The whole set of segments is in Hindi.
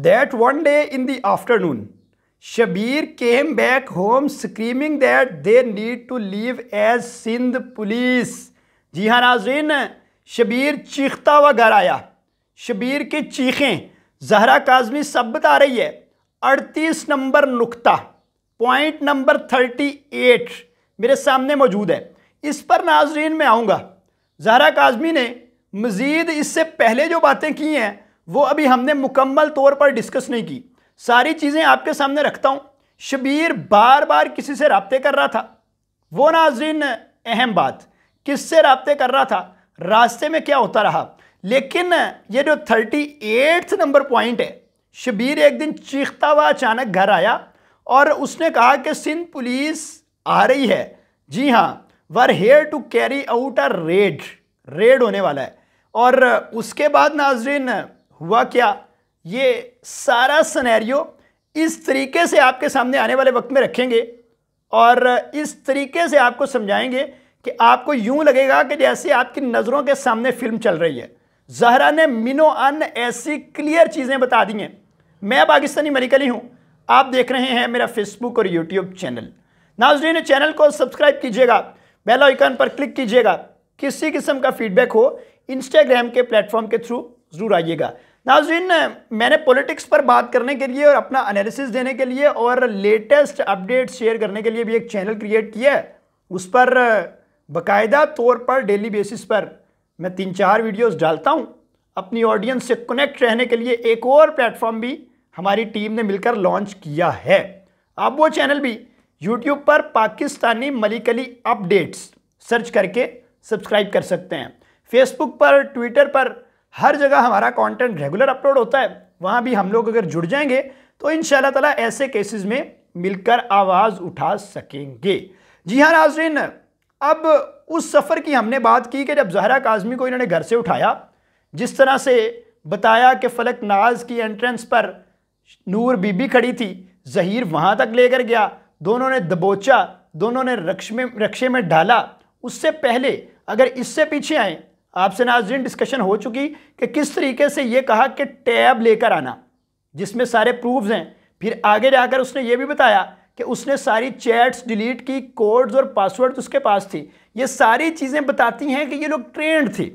That one day in the afternoon, Shabir came back home screaming that they need to leave as Sindh police. जी हाँ नाजरीन शबीर चीखता हुआ घर आया शबीर की चीखें जहरा काजमी सब बता रही है अड़तीस नंबर नुकता पॉइंट नंबर थर्टी एट मेरे सामने मौजूद है इस पर नाजरीन में आऊँगा जहरा काजमी ने मज़ीद इससे पहले जो बातें की हैं वो अभी हमने मुकम्मल तौर पर डिस्कस नहीं की सारी चीज़ें आपके सामने रखता हूँ शबीर बार बार किसी से रबते कर रहा था वो नाजरीन अहम बात किससे रबते कर रहा था रास्ते में क्या होता रहा लेकिन ये जो थर्टी एट्थ नंबर पॉइंट है शबीर एक दिन चीखता हुआ अचानक घर आया और उसने कहा कि सिंध पुलिस आ रही है जी हाँ we're here to carry out a raid raid होने वाला है और उसके बाद नाजरीन हुआ क्या ये सारा सनैरियो इस तरीके से आपके सामने आने वाले वक्त में रखेंगे और इस तरीके से आपको समझाएंगे कि आपको यूं लगेगा कि जैसे आपकी नज़रों के सामने फिल्म चल रही है जहरा ने मिनो अन ऐसी क्लियर चीज़ें बता दी हैं मैं पाकिस्तानी मरिकली हूँ आप देख रहे हैं मेरा फेसबुक और यूट्यूब चैनल नाजरीन चैनल को सब्सक्राइब कीजिएगा बेल आइकन पर क्लिक कीजिएगा किसी किस्म का फीडबैक हो इंस्टाग्राम के प्लेटफॉर्म के थ्रू ज़रूर आइएगा नाजिन मैंने पॉलिटिक्स पर बात करने के लिए और अपना एनालिसिस देने के लिए और लेटेस्ट अपडेट शेयर करने के लिए भी एक चैनल क्रिएट किया है उस पर बाकायदा तौर पर डेली बेसिस पर मैं तीन चार वीडियोस डालता हूं अपनी ऑडियंस से कनेक्ट रहने के लिए एक और प्लेटफॉर्म भी हमारी टीम ने मिलकर लॉन्च किया है आप वो चैनल भी यूट्यूब पर पाकिस्तानी मलिकली अपडेट्स सर्च करके सब्सक्राइब कर सकते हैं फेसबुक पर ट्विटर पर हर जगह हमारा कंटेंट रेगुलर अपलोड होता है वहाँ भी हम लोग अगर जुड़ जाएंगे तो इन ताला ऐसे केसेस में मिलकर आवाज़ उठा सकेंगे जी हाँ नाजरीन अब उस सफ़र की हमने बात की कि जब जहरा काजमी को इन्होंने घर से उठाया जिस तरह से बताया कि फलक नाज की एंट्रेंस पर नूर बीबी खड़ी थी जहीर वहाँ तक लेकर गया दोनों ने दबोचा दोनों ने रक्षे में रक्शे में डाला उससे पहले अगर इससे पीछे आए आपसे नाजरीन डिस्कशन हो चुकी कि किस तरीके से ये कहा कि टैब लेकर आना जिसमें सारे प्रूफ्स हैं फिर आगे जाकर उसने ये भी बताया कि उसने सारी चैट्स डिलीट की कोड्स और पासवर्ड उसके पास थी ये सारी चीज़ें बताती हैं कि ये लोग ट्रेंड थे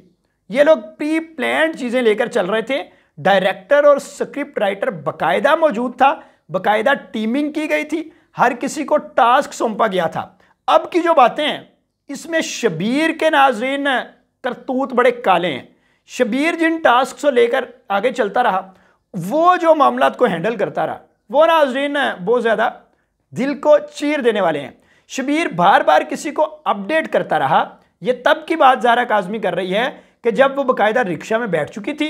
ये लोग प्री प्लान चीज़ें लेकर चल रहे थे डायरेक्टर और स्क्रिप्ट राइटर बाकायदा मौजूद था बाकायदा टीमिंग की गई थी हर किसी को टास्क सौंपा गया था अब की जो बातें हैं इसमें शबीर के नाजरीन करतूत बड़े काले हैं शबीर जिन टास्क से लेकर आगे चलता रहा वो जो मामला को हैंडल करता रहा वो नाजरीन बहुत ज़्यादा दिल को चीर देने वाले हैं शबीर बार बार किसी को अपडेट करता रहा ये तब की बात जारा काजमी कर रही है कि जब वो बाकायदा रिक्शा में बैठ चुकी थी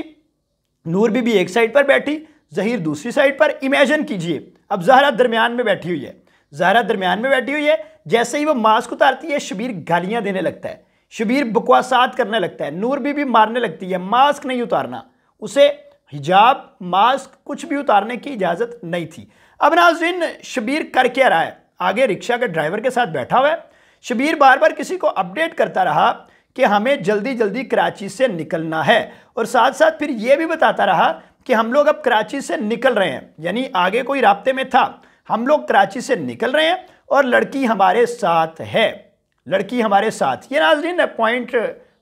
नूर बीबी एक साइड पर बैठी जहीर दूसरी साइड पर इमेजिन कीजिए अब जहरा दरमियान में बैठी हुई है जहरा दरमियान में बैठी हुई है जैसे ही वो मास्क उतारती है शबीर गालियां देने लगता है शबीर बकवासात करने लगता है नूर भी भी मारने लगती है मास्क नहीं उतारना उसे हिजाब मास्क कुछ भी उतारने की इजाज़त नहीं थी अब नाजिन शबीर कर क्या रहा है आगे रिक्शा के ड्राइवर के साथ बैठा हुआ है शबीर बार बार किसी को अपडेट करता रहा कि हमें जल्दी जल्दी कराची से निकलना है और साथ साथ फिर ये भी बताता रहा कि हम लोग अब कराची से निकल रहे हैं यानी आगे कोई रबते में था हम लोग कराची से निकल रहे हैं और लड़की हमारे साथ है लड़की हमारे साथ ये नाजरीन पॉइंट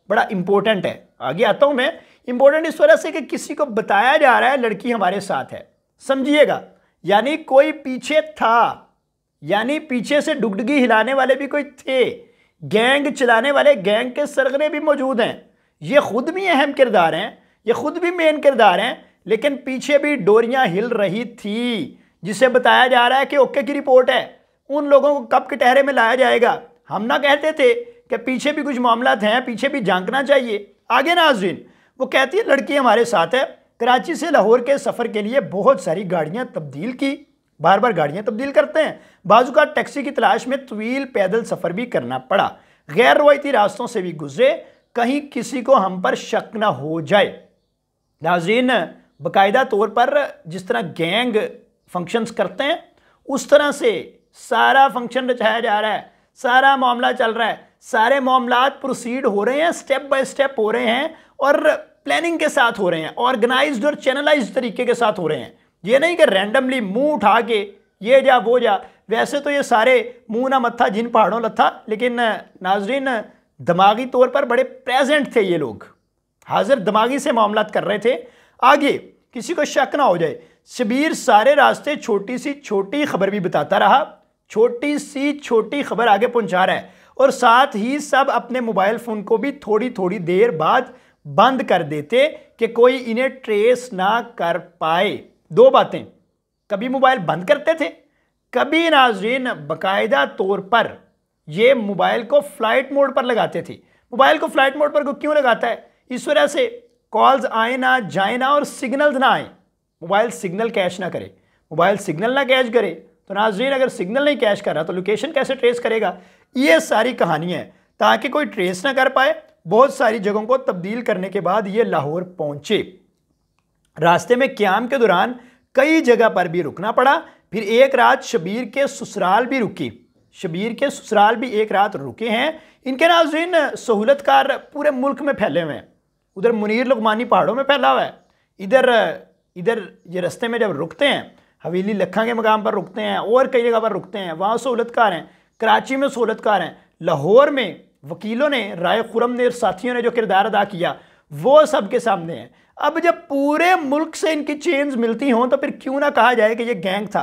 बड़ा इम्पोर्टेंट है आगे आता हूँ मैं इम्पोर्टेंट इस वजह से कि किसी को बताया जा रहा है लड़की हमारे साथ है समझिएगा यानी कोई पीछे था यानी पीछे से डुगडगी हिलाने वाले भी कोई थे गैंग चलाने वाले गैंग के सरगरे भी मौजूद हैं ये खुद भी अहम किरदार हैं ये खुद भी मेन किरदार हैं लेकिन पीछे भी डोरियां हिल रही थी जिसे बताया जा रहा है कि ओके की रिपोर्ट है उन लोगों को कब के टहरे में लाया जाएगा हम ना कहते थे कि पीछे भी कुछ मामला हैं पीछे भी झांकना चाहिए आगे नाजरीन वो कहती है लड़की हमारे साथ है कराची से लाहौर के सफ़र के लिए बहुत सारी गाड़ियाँ तब्दील की बार बार गाड़ियाँ तब्दील करते हैं बाजू का टैक्सी की तलाश में तवील पैदल सफ़र भी करना पड़ा गैर रवायती रास्तों से भी गुजरे कहीं किसी को हम पर शक ना हो जाए नाजरीन बाकायदा तौर पर जिस तरह गैंग फंक्शंस करते हैं उस तरह से सारा फंक्शन रचाया जा रहा है सारा मामला चल रहा है सारे मामला प्रोसीड हो रहे हैं स्टेप बाय स्टेप हो रहे हैं और प्लानिंग के साथ हो रहे हैं ऑर्गेनाइज और चैनलाइज तरीके के साथ हो रहे हैं ये नहीं कि रैंडमली मुंह उठा के ये जा वो जा वैसे तो ये सारे मुंह ना मत्था जिन पहाड़ों लत्था लेकिन नाजरीन दिमागी तौर पर बड़े प्रेजेंट थे ये लोग हाजिर दिमागी से मामला कर रहे थे आगे किसी को शक ना हो जाए शबीर सारे रास्ते छोटी सी छोटी खबर भी बताता रहा छोटी सी छोटी खबर आगे पहुंचा रहा है और साथ ही सब अपने मोबाइल फ़ोन को भी थोड़ी थोड़ी देर बाद बंद कर देते कि कोई इन्हें ट्रेस ना कर पाए दो बातें कभी मोबाइल बंद करते थे कभी नाजरीन बाकायदा तौर पर यह मोबाइल को फ्लाइट मोड पर लगाते थे मोबाइल को फ्लाइट मोड पर को क्यों लगाता है इस वजह से कॉल्स आए ना जाए ना और सिग्नल्स ना आए मोबाइल सिग्नल कैच ना करे मोबाइल सिग्नल ना कैच करे तो नाजरीन अगर सिग्नल नहीं कैश कर रहा तो लोकेशन कैसे ट्रेस करेगा ये सारी कहानियाँ हैं ताकि कोई ट्रेस ना कर पाए बहुत सारी जगहों को तब्दील करने के बाद ये लाहौर पहुँचे रास्ते में क्याम के दौरान कई जगह पर भी रुकना पड़ा फिर एक रात शबीर के ससुराल भी रुकी शबीर के ससुराल भी एक रात रुके हैं इनके नाजरीन सहूलतकार पूरे मुल्क में फैले हुए हैं उधर मुनीर लुकमानी पहाड़ों में फैला हुआ है इधर इधर ये रास्ते में जब रुकते हैं हवेली लखा के मकाम पर रुकते हैं और कई जगह पर रुकते हैं वहाँ सहूलतकार हैं कराची में सहूलतकार हैं लाहौर में वकीलों ने राय खुरम ने और साथियों ने जो किरदार अदा किया वो सब के सामने हैं अब जब पूरे मुल्क से इनकी चेंज मिलती हों तो फिर क्यों ना कहा जाए कि ये गैंग था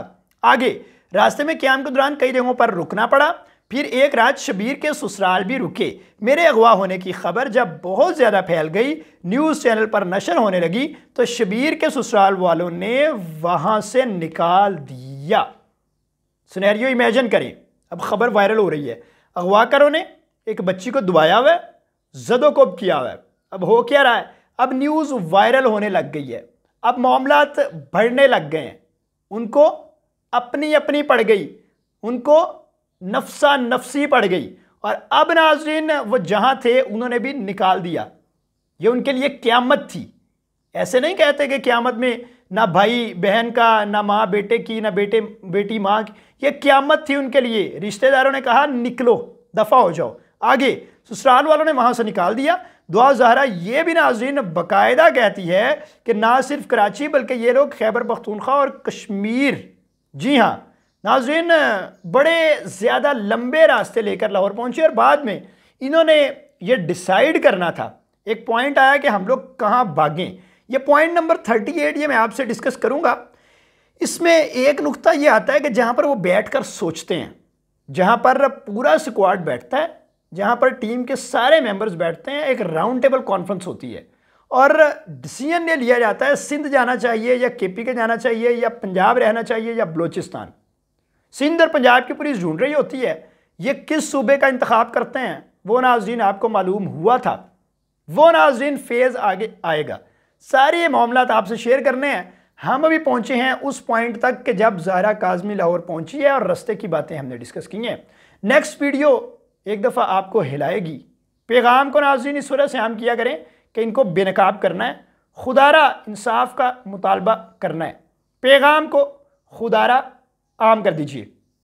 आगे रास्ते में क्याम के दौरान कई जगहों पर रुकना पड़ा फिर एक रात शबीर के ससुराल भी रुके मेरे अगवा होने की खबर जब बहुत ज़्यादा फैल गई न्यूज़ चैनल पर नशर होने लगी तो शबीर के ससुराल वालों ने वहाँ से निकाल दिया सुनहरियो इमेजन करें अब खबर वायरल हो रही है अगवाकरों ने एक बच्ची को दुआया हुआ है जदोकोब किया हुआ है अब हो क्या रहा है अब न्यूज़ वायरल होने लग गई है अब मामला बढ़ने लग गए हैं उनको अपनी अपनी पड़ गई उनको नफसा नफसी पड़ गई और अब नाजरीन वो जहाँ थे उन्होंने भी निकाल दिया ये उनके लिए क्यामत थी ऐसे नहीं कहते कि क्यामत में ना भाई बहन का ना माँ बेटे की ना बेटे बेटी माँ की ये क्यामत थी उनके लिए रिश्तेदारों ने कहा निकलो दफ़ा हो जाओ आगे ससुराल वालों ने वहाँ से निकाल दिया दुआ जहरा ये भी नाजरीन बाकायदा कहती है कि ना सिर्फ कराची बल्कि ये लोग खैबर पख्तूनख्वा और कश्मीर जी हाँ नाजरीन बड़े ज़्यादा लंबे रास्ते लेकर लाहौर पहुँचे और बाद में इन्होंने ये डिसाइड करना था एक पॉइंट आया कि हम लोग कहाँ भागें ये पॉइंट नंबर थर्टी एट ये मैं आपसे डिस्कस करूँगा इसमें एक नुक्ता ये आता है कि जहाँ पर वो बैठ कर सोचते हैं जहाँ पर पूरा स्क्वाड बैठता है जहाँ पर टीम के सारे मेम्बर्स बैठते हैं एक राउंड टेबल कॉन्फ्रेंस होती है और डिसीजन ये लिया जाता है सिंध जाना चाहिए या के पी के जाना चाहिए या पंजाब रहना चाहिए या बलोचिस्तान सिंध और पंजाब की पुलिस ढूंढ रही होती है ये किस सूबे का इंतखा करते हैं वो नाजीन आपको मालूम हुआ था वो नाजीन फेज़ आगे आएगा सारे ये मामला आपसे शेयर करने हैं हम अभी पहुंचे हैं उस पॉइंट तक कि जब जारा काजमी लाहौर पहुंची है और रस्ते की बातें हमने डिस्कस की हैं नेक्स्ट वीडियो एक दफ़ा आपको हिलाएगी पैगाम को नाजीन इस वजह से हम किया करें कि इनको बेनकाब करना है खुदारा इंसाफ का मुतालबा करना है पैगाम को खुदारा आम कर दीजिए